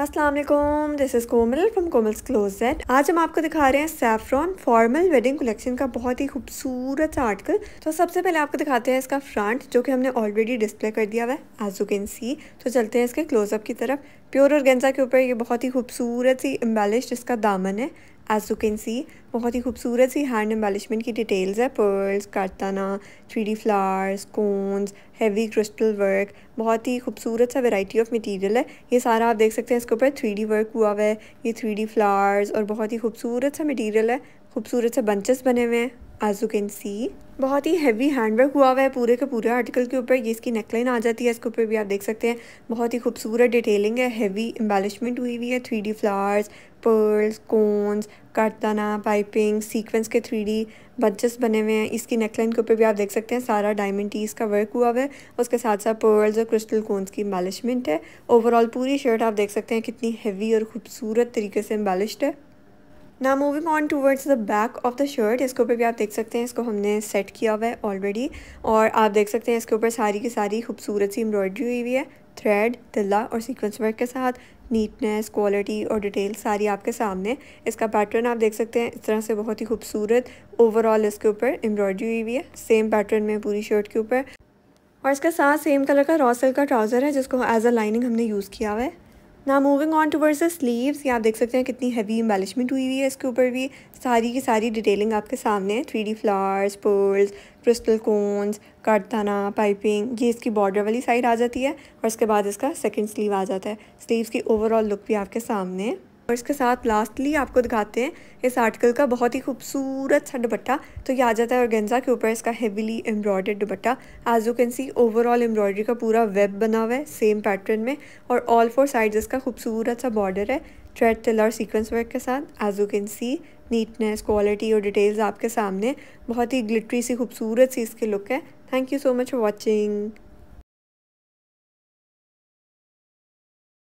Aslam this is Komal from Komal's close closet आज हम आपको दिखा रहे हैं सैफ्रॉन फॉर्मल वेडिंग कलेक्शन का बहुत ही खूबसूरत सा आर्टिकल तो सबसे पहले आपको दिखाते हैं इसका फ्रंट जो कि हमने ऑलरेडी डिस्प्ले कर दिया हुआ है एज यू कैन सी तो चलते हैं इसके क्लोजअप की तरफ प्योर और गेंजा के ऊपर ये बहुत ही खूबसूरत सी एम्बेलिश इसका दामन है एज यू कैन सी बहुत ही खूबसूरत सी हैंड एम्बेलिशमेंट की डिटेल्स है पर्ल्स कारताना three D flowers cones heavy crystal work बहुत ही खूबसूरत सा वैरायटी ऑफ मटेरियल है ये सारा आप देख सकते हैं इसके ऊपर थ्री डी वर्क हुआ हुआ है ये थ्री डी फ्लावर्स और बहुत ही खूबसूरत सा मटीरियल है खूबसूरत से बंचेस बने हुए हैं एज यू कैन सी बहुत ही हैवी हैंडवर्क हुआ हुआ है पूरे के पूरे आर्टिकल के ऊपर ये इसकी नेकलाइन आ जाती है इसके ऊपर भी आप देख सकते हैं बहुत ही खूबसूरत डिटेलिंग है हैवी एम्बेलिशमेंट हुई हुई है three D flowers pearls cones काटदाना पाइपिंग सीक्वेंस के थ्री डी बच्चस बने हुए हैं इसकी नेकलाइन के ऊपर भी आप देख सकते हैं सारा डायमंड का वर्क हुआ हुआ है उसके साथ साथ पर्ल्स और क्रिस्टल कोन्स की एम्बेलिशमेंट है ओवरऑल पूरी शर्ट आप देख सकते हैं कितनी हैवी और खूबसूरत तरीके से एम्बेलिश्ड है ना moving on towards the back of the shirt इसके ऊपर भी आप देख सकते हैं इसको हमने सेट किया हुआ है ऑलरेडी और आप देख सकते हैं इसके ऊपर सारी की सारी खूबसूरत सी एम्ब्रॉयडरी हुई हुई है थ्रेड तिल्ला और सीक्वेंस वर्क के साथ नीटनेस क्वालिटी और डिटेल सारी आपके सामने इसका पैटर्न आप देख सकते हैं इस तरह से बहुत ही खूबसूरत ओवरऑल इसके ऊपर एम्ब्रॉयडरी हुई हुई है सेम पैटर्न में पूरी शर्ट के ऊपर और इसके साथ सेम कलर का रॉसल का ट्राउज़र है जिसको एज अ लाइनिंग हमने यूज़ किया हुआ है ना moving on towards the sleeves यहाँ देख सकते हैं कितनी हैवी एम्बेलिशमेंट हुई हुई है इसके ऊपर भी सारी की सारी डिटेलिंग आपके सामने है three D flowers pearls crystal cones कारताना पाइपिंग ये इसकी बॉर्डर वाली साइड आ जाती है और उसके बाद इसका सेकेंड स्लीव आ जाता है स्लीव्स की ओवरऑल लुक भी आपके सामने है और इसके साथ लास्टली आपको दिखाते हैं इस आर्टिकल का बहुत ही खूबसूरत सा दुपट्टा तो ये आ जाता है गेंजा के ऊपर इसका heavily embroidered dupatta as you can see overall embroidery का पूरा वेब बना हुआ है सेम पैटर्न में और ऑल फोर साइड्स इसका खूबसूरत सा बॉर्डर है थ्रेड टिलर सीक्वेंस वर्क के साथ as you can see neatness quality और डिटेल्स आपके सामने बहुत ही ग्लिटरी सी खूबसूरत सी इसकी लुक है thank you so much for watching